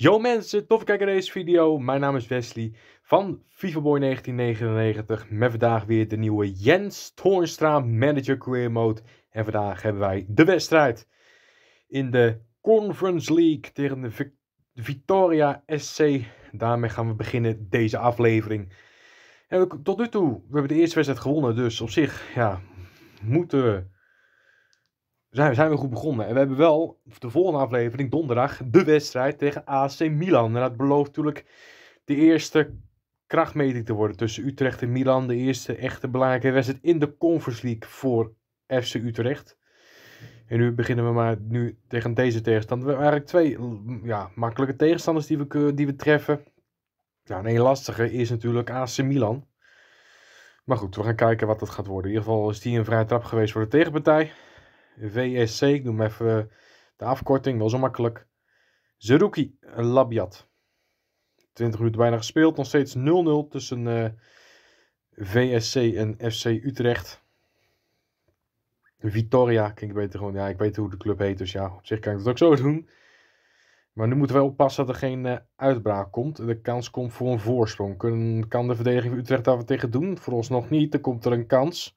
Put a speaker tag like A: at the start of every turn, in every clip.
A: Yo mensen, tof kijken naar deze video. Mijn naam is Wesley van FIFABoy 1999. Met vandaag weer de nieuwe Jens Toornstra Manager Career Mode. En vandaag hebben wij de wedstrijd in de Conference League tegen de Victoria SC. Daarmee gaan we beginnen deze aflevering. En tot nu toe, we hebben de eerste wedstrijd gewonnen. Dus op zich, ja, moeten we zijn, we, zijn we goed begonnen. En we hebben wel de volgende aflevering, donderdag, de wedstrijd tegen AC Milan. En dat belooft natuurlijk de eerste krachtmeting te worden tussen Utrecht en Milan. De eerste echte belangrijke wedstrijd in de Conference League voor FC Utrecht. En nu beginnen we maar nu tegen deze tegenstander. We hebben eigenlijk twee mm, ja, makkelijke tegenstanders die we, die we treffen. Nou, een lastige is natuurlijk AC Milan. Maar goed, we gaan kijken wat dat gaat worden. In ieder geval is die een vrije trap geweest voor de tegenpartij. VSC, ik noem even eh, de afkorting, wel zo makkelijk. Zeruki Labiat. 20 minuten bijna gespeeld, nog steeds 0-0 tussen uh, eh, VSC en FC Utrecht. Vitoria, klinkt beter gewoon. Ja, ik weet hoe de club heet, dus ja, op zich kan ik dat ook zo doen. Maar nu moeten we wel oppassen dat er geen eh, uitbraak komt. De kans komt voor een voorsprong. Kun, kan de verdediging Utrecht daar wat tegen doen? Voor ons nog niet. Er komt er een kans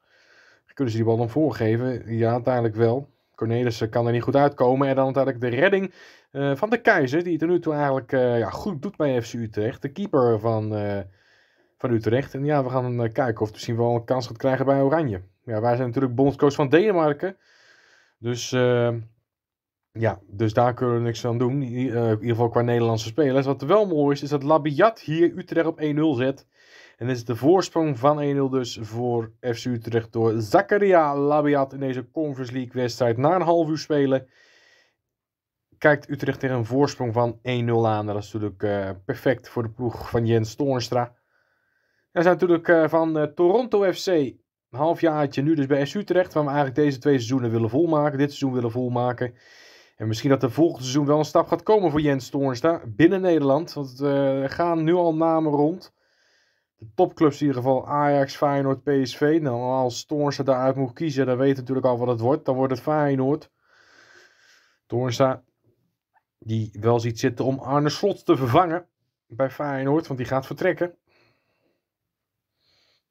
A: kunnen ze die bal dan voorgeven? Ja, uiteindelijk wel. Cornelissen eh, kan er niet goed uitkomen. En dan uiteindelijk de redding eh, van de keizer, die het er nu toe eigenlijk eh, ja, goed doet bij FC Utrecht. De keeper van, van Utrecht. En ja, we gaan kijken of het misschien wel een kans gaat krijgen bij Oranje. Ja, wij zijn natuurlijk bondscoach van Denemarken. Dus ja, dus daar kunnen we niks aan doen. in ieder geval qua Nederlandse spelers. Wat wel mooi is, is dat Labiat hier Utrecht op 1-0 zet. En is de voorsprong van 1-0 dus voor FC Utrecht door Zakaria Labiat in deze Conference League wedstrijd. Na een half uur spelen kijkt Utrecht tegen een voorsprong van 1-0 aan. Dat is natuurlijk eh, perfect voor de ploeg van Jens Toornstra. We zijn natuurlijk eh, van eh, Toronto FC. Een halfjaartje nu dus bij FC Utrecht. Waar we eigenlijk deze twee seizoenen willen volmaken. Dit seizoen willen volmaken. En misschien dat de volgende seizoen wel een stap gaat komen voor Jens Toornstra. Binnen Nederland. Want er gaan nu al namen rond topclubs in ieder geval Ajax, Feyenoord, PSV. Nou, als Toornstra daaruit moet kiezen, dan weet natuurlijk al wat het wordt. Dan wordt het Feyenoord. Toornstra, die wel ziet zitten om Arne Slot te vervangen bij Feyenoord, want die gaat vertrekken.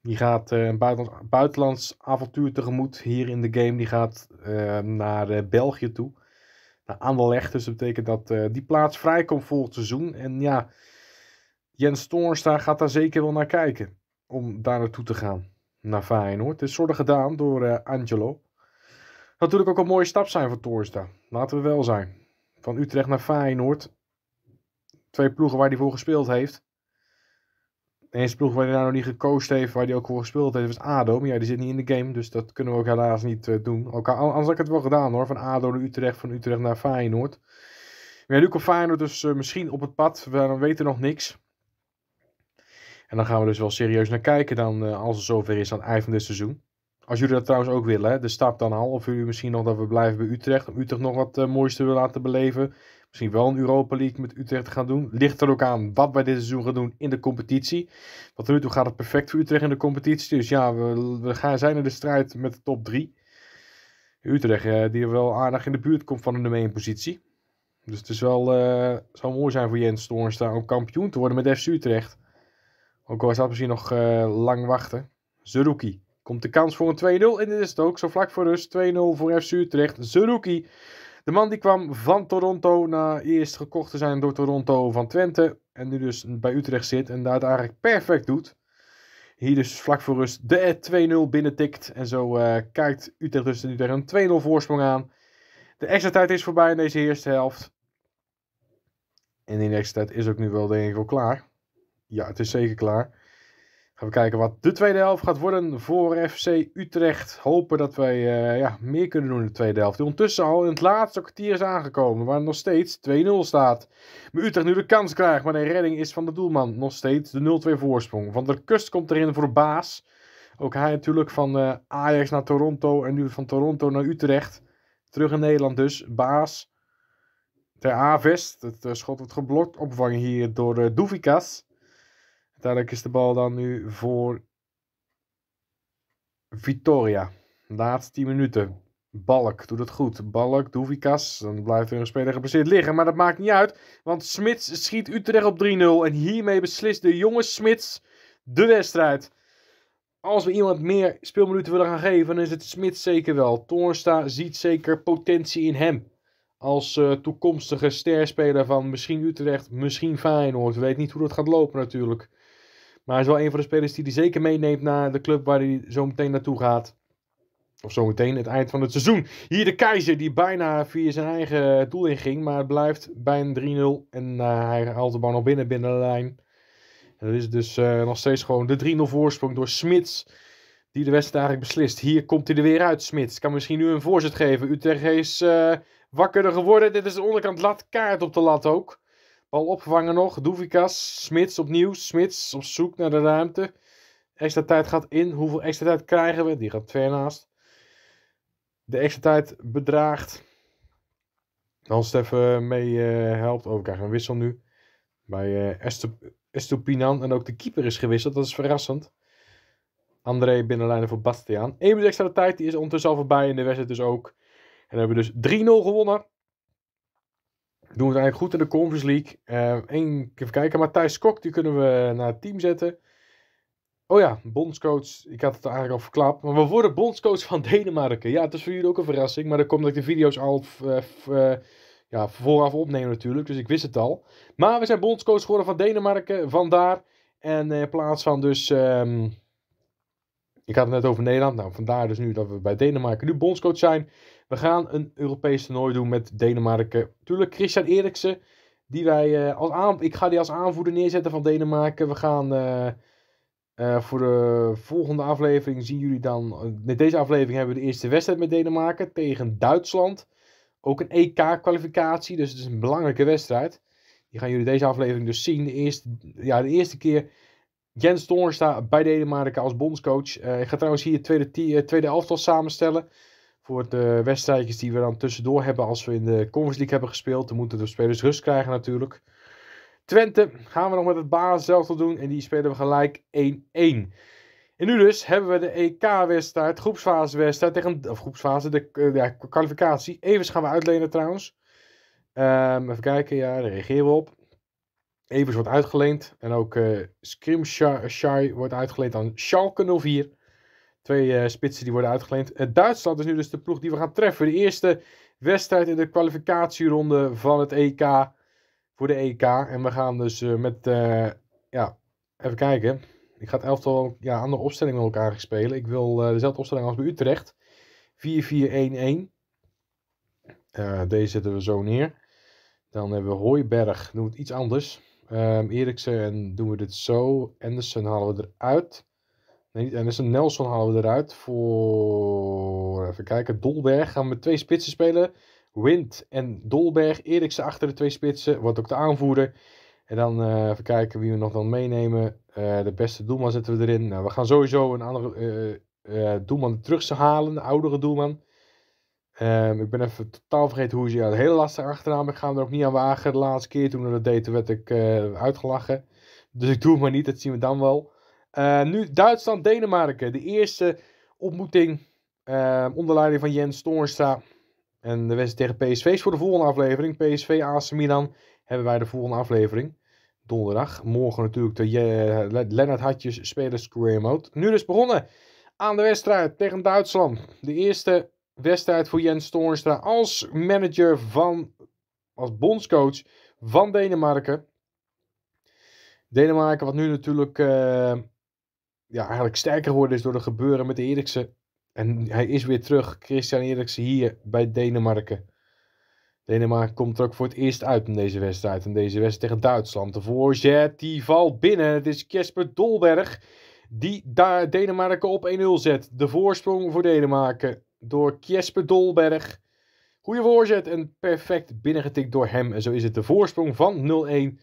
A: Die gaat eh, een buitenlands, buitenlands, avontuur tegemoet hier in de game. Die gaat eh, naar eh, België toe. Naar Anderlecht. Dus dat betekent dat die plaats vrijkomt volgend seizoen. En ja, Jens Toornstra gaat daar zeker wel naar kijken om daar naartoe te gaan. Naar Feyenoord. Het is zorg gedaan door uh, Angelo. Natuurlijk ook een mooie stap zijn voor Toornstra. Laten we wel zijn. Van Utrecht naar Feyenoord. Twee ploegen waar hij voor gespeeld heeft. De eerste ploeg waar hij daar nou nog niet gekozen heeft, waar hij ook voor gespeeld heeft, is ADO. Maar ja, die zit niet in de game, dus dat kunnen we ook helaas niet eh, doen. Ook, anders had ik het wel gedaan hoor, van ADO naar Utrecht, van Utrecht naar Feyenoord. Maar ja, nu Feyenoord dus misschien op het pad, we weten nog niks. En dan gaan we dus wel serieus naar kijken dan, eh, als het zover is aan het eind van dit seizoen. Als jullie dat trouwens ook willen, hè, de stap dan al. Of jullie misschien nog dat we blijven bij Utrecht. Om Utrecht nog wat uh, moois te willen laten beleven. Misschien wel een Europa League met Utrecht te gaan doen. Ligt er ook aan wat wij dit seizoen gaan doen in de competitie. Want tot nu toe gaat het perfect voor Utrecht in de competitie. Dus ja, we, we gaan, zijn in de strijd met de top 3. Utrecht, eh, die wel aardig in de buurt komt van de nummer 1 positie. Dus het is wel, uh, zou mooi zijn voor Jens Toornstra om kampioen te worden met FC Utrecht. Ook al is dat misschien nog eh, lang wachten. Zerouki komt de kans voor een 2-0. En dit is het ook, zo vlak voor rust. 2-0 voor FC Utrecht. Zerouki, de man die kwam van Toronto na eerst gekocht te zijn door Toronto van Twente. En nu dus bij Utrecht zit en daar het eigenlijk perfect doet. Hier dus vlak voor rust de 2-0 binnentikt. En zo eh, kijkt Utrecht dus nu tegen een 2-0 voorsprong aan. De extra tijd is voorbij in deze eerste helft. En die extra tijd is ook nu wel denk ik al klaar. Ja, het is zeker klaar. Gaan we kijken wat de tweede helft gaat worden voor FC Utrecht. Hopen dat wij eh, ja, meer kunnen doen in de tweede helft. Die ondertussen al in het laatste kwartier is aangekomen. Waar nog steeds 2-0 staat. Maar Utrecht nu de kans krijgt. Maar de redding is van de doelman. Nog steeds de 0-2 voorsprong. Van der Kust komt erin voor Baas. Ook hij natuurlijk van eh, Ajax naar Toronto. En nu van Toronto naar Utrecht. Terug in Nederland dus. Baas. Ter Avest. Het eh, schot wordt geblokt. Opvangen hier door Doefikas. Uiteindelijk is de bal dan nu voor Vitoria. Laatste 10 minuten. Balk doet het goed. Balk, Doevikas. Dan blijft weer een speler geblesseerd liggen. Maar dat maakt niet uit. Want Smits schiet Utrecht op 3-0. En hiermee beslist de jonge Smits de wedstrijd. Als we iemand meer speelminuten willen gaan geven, dan is het Smits zeker wel. Toornsta ziet zeker potentie in hem. Als uh, toekomstige sterspeler van misschien Utrecht, misschien Feyenoord. Weet niet hoe dat gaat lopen natuurlijk. Maar hij is wel een van de spelers die hij zeker meeneemt naar de club waar hij zo meteen naartoe gaat. Of zometeen het eind van het seizoen. Hier de keizer die bijna via zijn eigen doel inging. Maar het blijft bij een 3-0. En uh, hij haalt de bal nog binnen binnen de lijn. En dat is dus eh, nog steeds gewoon de 3-0 voorsprong door Smits. Die de wedstrijd eigenlijk beslist. Hier komt hij er weer uit, Smits. Kan misschien nu een voorzet geven. Utrecht is eh, wakkerder geworden. Dit is de onderkant lat. Kaart op de lat ook. Al opgevangen nog. Doevikas. Smits opnieuw. Smits op zoek naar de ruimte. Extra tijd gaat in. Hoeveel extra tijd krijgen we? Die gaat ver naast. De extra tijd bedraagt. Als het even eh, mee eh, helpt. Oh, we krijgen een wissel nu. Bij eh, Estupinan. En ook de keeper is gewisseld. Dat is verrassend. André binnenlijnen voor Bastiaan. Eén extra tijd. Die is ondertussen al voorbij in de wedstrijd dus ook. En hebben we dus 3-0 gewonnen. Doen we het eigenlijk goed in de Conference League. Eén, eh, even kijken, Matthijs Kok, die kunnen we naar het team zetten. Oh ja, bondscoach. Ik had het eigenlijk al verklapt. Maar we worden bondscoach van Denemarken. Ja, het is voor jullie ook een verrassing. Maar dan komt ik de video's al eh, eh, ja, vooraf opnemen, natuurlijk. Dus ik wist het al. Maar we zijn bondscoach geworden van Denemarken. Vandaar. En in plaats van dus... Ehm, ik had het net over Nederland. Nou, vandaar dus nu dat we bij Denemarken nu bondscoach zijn. We gaan een Europees toernooi doen met Denemarken. Tuurlijk Christian Eriksen. Die wij, eh, als aan, ik ga die als aanvoerder neerzetten van Denemarken. We gaan eh, eh, voor de volgende aflevering zien jullie dan. Met deze aflevering hebben we de eerste wedstrijd met Denemarken tegen Duitsland. Ook een EK-kwalificatie, dus het is een belangrijke wedstrijd. Die gaan jullie deze aflevering dus zien. De eerste, ja, de eerste keer Jens Toornstra bij Denemarken als bondscoach. Uh, ik ga trouwens hier het tweede, tweede elftal samenstellen voor de wedstrijdjes die we dan tussendoor hebben als we in de Conference League hebben gespeeld. Dan moeten de spelers rust krijgen natuurlijk. Twente gaan we nog met het baas zelf te doen en die spelen we gelijk 1-1. En nu dus hebben we de EK-wedstrijd, groepsfase-wedstrijd tegen, of groepsfase, de eh, ja, kwalificatie. Evers gaan we uitlenen trouwens. Ehm, even kijken, ja, daar reageren we op. Evers wordt uitgeleend en ook uh, wordt uitgeleend aan Schalke 04. Twee eh, spitsen die worden uitgeleend. Eh, Duitsland is nu dus de ploeg die we gaan treffen. De eerste wedstrijd in de kwalificatieronde van het EK. Voor de EK. En we gaan dus eh, met, ja, even kijken. Ik ga het elftal ja, andere opstelling met elkaar spelen. Ik wil dezelfde opstelling als bij Utrecht. 4-4-1-1. deze zetten we zo neer. Dan hebben we Hooiberg. Doen het iets anders. Um, Eriksen doen we dit zo. Andersen halen we eruit. Nee, en dus een Nelson halen we eruit voor, even kijken, Dolberg gaan we met twee spitsen spelen. Wind en Dolberg, Eriksen achter de twee spitsen, wordt ook de aanvoerder. En dan eh, even kijken wie we nog dan meenemen. Eh, de beste doelman zetten we erin. Nou, we gaan sowieso een andere uh, doelman terug halen, de oudere doelman. Ehm, ik ben even totaal vergeten hoe ze ja, hele lastige achternaam. Ik ga hem er ook niet aan wagen. De laatste keer toen we dat deden werd ik uitgelachen. Dus ik doe het maar niet, dat zien we dan wel. Eh, nu Duitsland, Denemarken. De eerste ontmoeting uh, onder leiding van Jens Toornstra. En de wedstrijd tegen PSV is voor de volgende aflevering. PSV AC Milan hebben wij de volgende aflevering. Donderdag. Morgen natuurlijk de uh, Lennart Hartjes spelers Square mode. Nu dus begonnen aan de wedstrijd tegen Duitsland. De eerste wedstrijd voor Jens Toornstra als manager van, als bondscoach van Denemarken. Denemarken wat nu natuurlijk... Eh, ja, eigenlijk sterker geworden is door de gebeuren met Eriksen. En hij is weer terug, Christian Eriksen, hier bij Denemarken. Denemarken komt er ook voor het eerst uit in deze wedstrijd. En deze wedstrijd tegen Duitsland. De voorzet, die valt binnen. Het is Jesper Dolberg die daar Denemarken op 1-0 zet. De voorsprong voor Denemarken door Jesper Dolberg. goeie voorzet en perfect binnengetikt door hem. En zo is het de voorsprong van 0-1.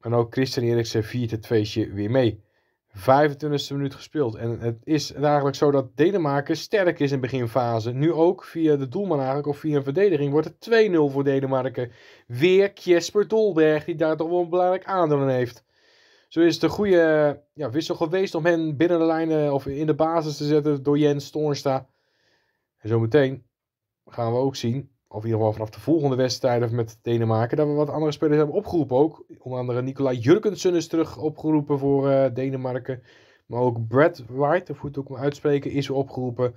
A: En ook Christian Eriksen viert het feestje weer mee. 25e minuut gespeeld. En het is eigenlijk zo dat Denemarken sterk is in beginfase. Nu ook via de doelman eigenlijk of via een verdediging wordt het 2-0 voor Denemarken. Weer Jesper Dolberg die daar toch wel een belangrijk aandeel heeft. Zo is het een goede ja, wissel geweest om hen binnen de lijnen of in de basis te zetten door Jens Toornstra. En zometeen gaan we ook zien of in ieder geval vanaf de volgende wedstrijden met Denemarken, dat we wat andere spelers hebben opgeroepen ook. Onder andere Nicola Jurkensen is terug opgeroepen voor eh, Denemarken. Maar ook Brad White, of hoe het ook maar uitspreken, is weer opgeroepen.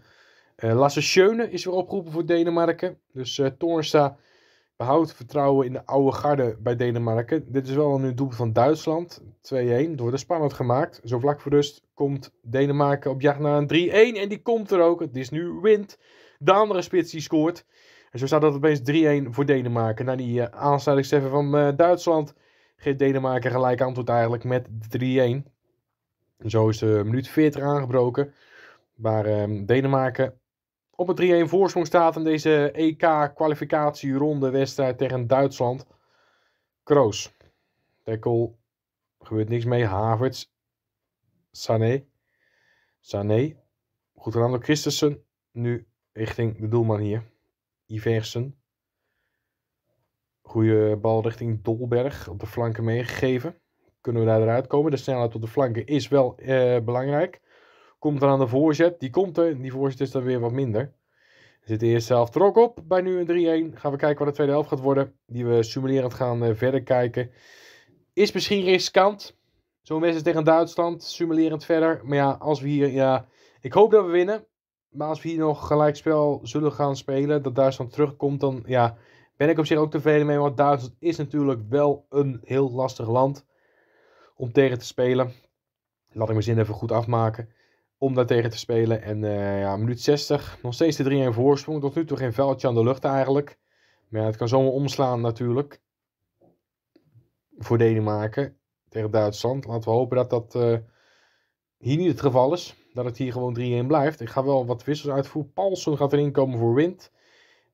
A: Uh, Lasse Schöne is weer opgeroepen voor Denemarken. Dus uh, behoudt vertrouwen in de oude garde bij Denemarken. Dit is wel een doel van Duitsland. 2-1, door de spannend gemaakt. Zo vlak voor rust komt Denemarken op jacht naar een 3-1. En die komt er ook. Het is nu Wind. De andere spits die scoort. En zo staat dat opeens 3-1 voor Denemarken. Na nou, die uh, van eh, Duitsland geeft Denemarken gelijk antwoord eigenlijk met 3-1. Zo is de minuut 40 aangebroken. Waar ehm, Denemarken op een 3-1 voorsprong staat in deze EK-kwalificatieronde wedstrijd tegen Duitsland. Kroos. Tackle. Gebeurt niks mee. Havertz. Sané. Sané. Goed gedaan door Christensen. Nu richting de doelman hier. Iversen. Goede bal richting Dolberg. Op de flanken meegegeven. Kunnen we daar eruit komen? De snelheid op de flanken is wel eh, belangrijk. Komt er aan de voorzet. Die komt er. Die voorzet is dan weer wat minder. zit de eerste helft er ook op. Bij nu een 3-1. Gaan we kijken wat de tweede helft gaat worden. Die we simulerend gaan eh, verder kijken. Is misschien riskant. Zo'n wedstrijd tegen Duitsland. Simulerend verder. Maar ja, als we hier... Ja, ik hoop dat we winnen. Maar als we hier nog gelijkspel zullen gaan spelen, dat Duitsland terugkomt, dan ja, ben ik op zich ook tevreden mee. Want Duitsland is natuurlijk wel een heel lastig land om tegen te spelen. Laat ik mijn zin even goed afmaken. Om daar tegen te spelen. En eh, ja, minuut 60, nog steeds de 3-1 voorsprong. Tot nu toe geen veldje aan de lucht eigenlijk. Maar ja, het kan zomaar omslaan natuurlijk. Voor Denemarken tegen Duitsland. Laten we hopen dat dat eh, hier niet het geval is dat het hier gewoon 3-1 blijft. Ik ga wel wat wissels uitvoeren. Paulson gaat erin komen voor Wind.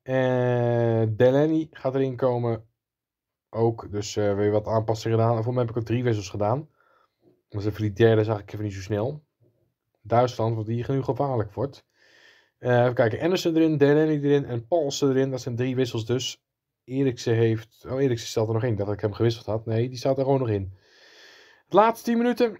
A: En Delaney gaat erin komen ook. Dus eh, weer wat aanpassingen gedaan. En voor mij heb ik ook drie wissels gedaan. Maar even die derde zag ik even niet zo snel. Duitsland, want die nu gevaarlijk wordt. Eh, even kijken, Anderson erin, Delaney erin en Paulsen erin. Dat zijn drie wissels dus. Eriksen heeft... Oh, Eriksen staat er nog in. Dat ik hem gewisseld had. Nee, die staat er gewoon nog in. De laatste 10 minuten.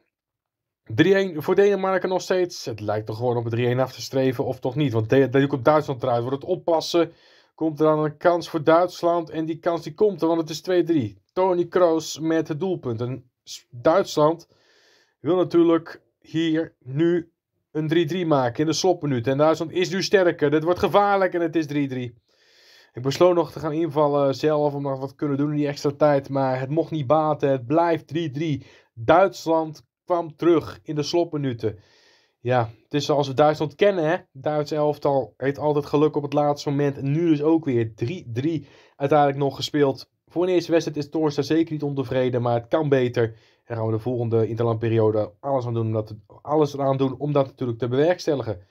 A: 3-1 voor Denemarken nog steeds. Het lijkt toch gewoon op een 3-1 af te streven, of toch niet? Want daar komt Duitsland eruit. Wordt het oppassen. Komt er dan een kans voor Duitsland. En die kans die komt er, want het is 2-3. Tony Kroos met het doelpunt. En Duitsland wil natuurlijk hier nu een 3-3 maken in de slotminuut. En Duitsland is nu sterker. Dit wordt gevaarlijk en het is 3-3. Ik besloot nog te gaan invallen zelf om nog wat kunnen doen in die extra tijd. Maar het mocht niet baten. Het blijft 3-3. Duitsland kwam terug in de slotminuten. Ja, het is zoals we Duitsland kennen, hè. Duits elftal heeft altijd geluk op het laatste moment. En nu dus ook weer 3-3 uiteindelijk nog gespeeld. Voor een eerste wedstrijd is Torsten zeker niet ontevreden, maar het kan beter. En gaan we de volgende interlandperiode alles aan doen om dat, alles aan doen om dat natuurlijk te bewerkstelligen.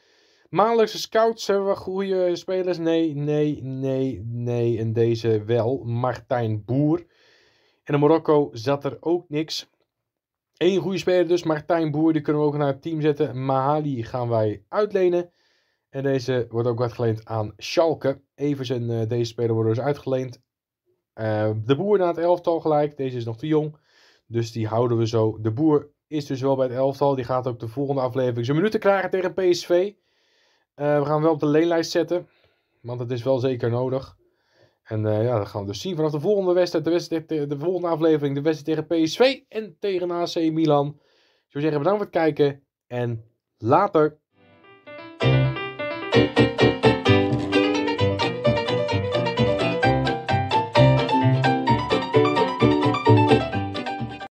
A: Maandelijkse scouts, hebben we goede spelers? Nee, nee, nee, nee. En deze wel, Martijn Boer. En in Marokko zat er ook niks. Eén goede speler dus, Martijn Boer, die kunnen we ook naar het team zetten. Mahali gaan wij uitlenen. En deze wordt ook uitgeleend aan Schalke. Evers en eh, deze speler worden dus uitgeleend. Eh, de Boer naar het elftal gelijk. Deze is nog te jong. Dus die houden we zo. De Boer is dus wel bij het elftal. Die gaat ook de volgende aflevering zijn minuten krijgen tegen PSV. Eh, we gaan hem wel op de leenlijst zetten. Want dat is wel zeker nodig. En uh, ja, dat gaan we dus zien vanaf de volgende wedstrijd, de, wedstrijd, de volgende aflevering, de wedstrijd tegen PSV en tegen AC Milan. Ik zou zeggen, bedankt voor het kijken en later.